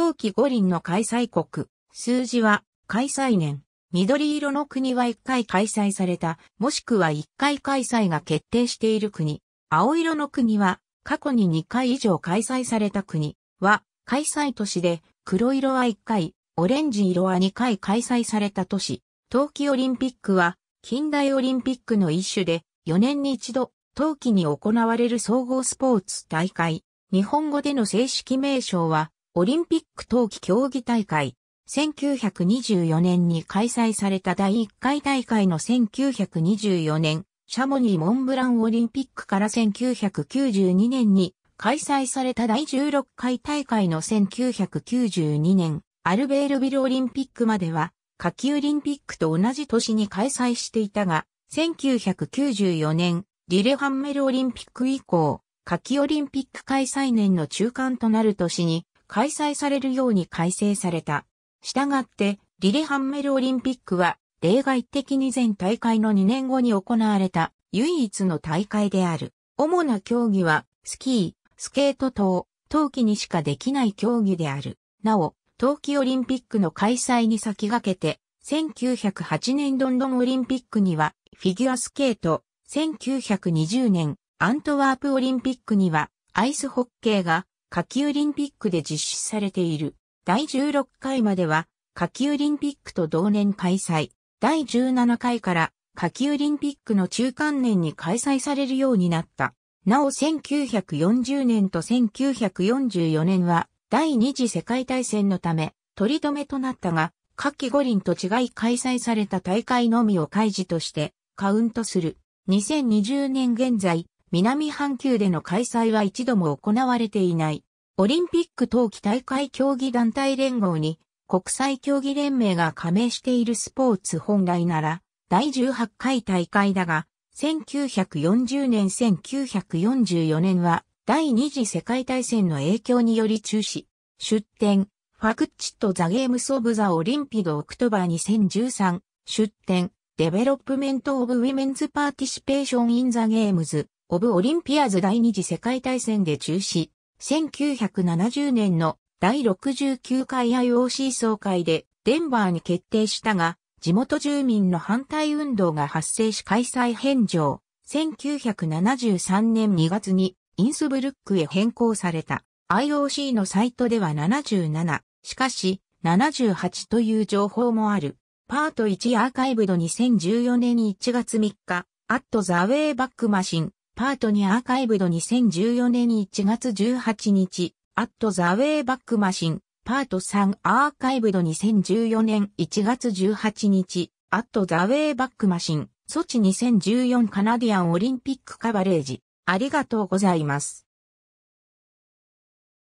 冬季五輪の開催国、数字は開催年。緑色の国は1回開催された、もしくは1回開催が決定している国。青色の国は、過去に2回以上開催された国は、開催都市で、黒色は1回、オレンジ色は2回開催された都市。冬季オリンピックは、近代オリンピックの一種で、4年に一度、冬季に行われる総合スポーツ大会。日本語での正式名称は、オリンピック冬季競技大会、1924年に開催された第1回大会の1924年、シャモニー・モンブランオリンピックから1992年に開催された第16回大会の1992年、アルベールビルオリンピックまでは、夏季オリンピックと同じ年に開催していたが、1994年、リレハンメルオリンピック以降、夏季オリンピック開催年の中間となる年に、開催されるように改正された。したがって、リレハンメルオリンピックは、例外的に全大会の2年後に行われた唯一の大会である。主な競技は、スキー、スケート等、冬季にしかできない競技である。なお、冬季オリンピックの開催に先駆けて、1908年ロンドンオリンピックには、フィギュアスケート、1920年、アントワープオリンピックには、アイスホッケーが夏季オリンピックで実施されている。第16回までは夏季オリンピックと同年開催。第17回から夏季オリンピックの中間年に開催されるようになった。なお1940年と1944年は第二次世界大戦のため取り留めとなったが、夏季五輪と違い開催された大会のみを開示としてカウントする。2020年現在、南半球での開催は一度も行われていない。オリンピック冬季大会競技団体連合に国際競技連盟が加盟しているスポーツ本来なら第18回大会だが、1940年1944年は第二次世界大戦の影響により中止、出展、ファクッチとザ・ゲームソブ・ザ・オリンピド・オクトバー2013、出展、デベロップメント・オブ・ウィメンズ・パーティシペーション・イン・ザ・ゲームズ、オブ・オリンピアーズ第二次世界大戦で中止、1970年の第69回 IOC 総会でデンバーに決定したが、地元住民の反対運動が発生し開催返上。1973年2月にインスブルックへ変更された。IOC のサイトでは77、しかし78という情報もある。パート1アーカイブド2014年1月3日、アットザウェイバックマシン、パートにアーカイブド2014年1月18日、アットザウェイバックマシン、パート3アーカイブド2014年1月18日、アットザウェイバックマシン、ソチ2014カナディアンオリンピックカバレージ、ありがとうございます。